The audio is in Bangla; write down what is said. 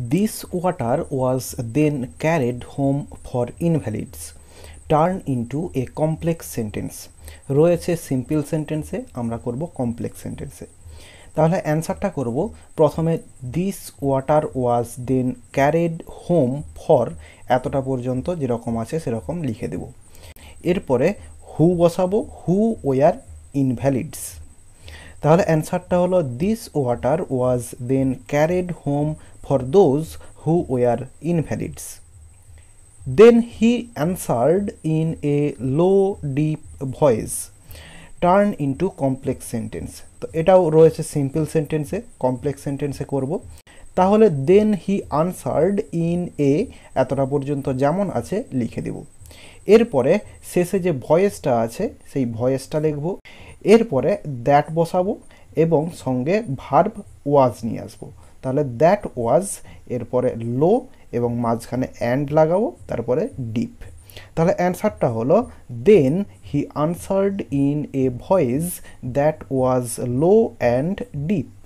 This water was then carried home for invalids. Turn into a complex sentence. রয়েছে সিম্পল সেন্টেন্সে আমরা করব কমপ্লেক্স সেন্টেন্সে তাহলে অ্যান্সারটা করব প্রথমে this water was then carried home for এতটা পর্যন্ত যেরকম আছে সেরকম লিখে দেব এরপরে হু বসাবো হু ওয়ার ইনভ্যালিডস তাহলে অ্যান্সারটা হলো this water was then carried home for those who were invalids. Then he answered in a low deep voice. Turn into complex sentence তো এটাও রয়েছে সিম্পল সেন্টেন্সে কমপ্লেক্স সেন্টেন্সে করব তাহলে দেন হি আনসার্ড ইন এ এতটা পর্যন্ত যেমন আছে লিখে দেব এরপরে শেষে যে ভয়েসটা আছে সেই ভয়েসটা লিখব এরপরে দ্যাট বসাবো এবং সঙ্গে ভার্ব ওয়াজ নিয়ে আসবো তাহলে দ্যাট ওয়াজ এরপরে লো এবং মাঝখানে অ্যান্ড লাগাবো তারপরে ডিপ তাহলে অ্যান্সারটা হলো then he answered in a voice that was low and deep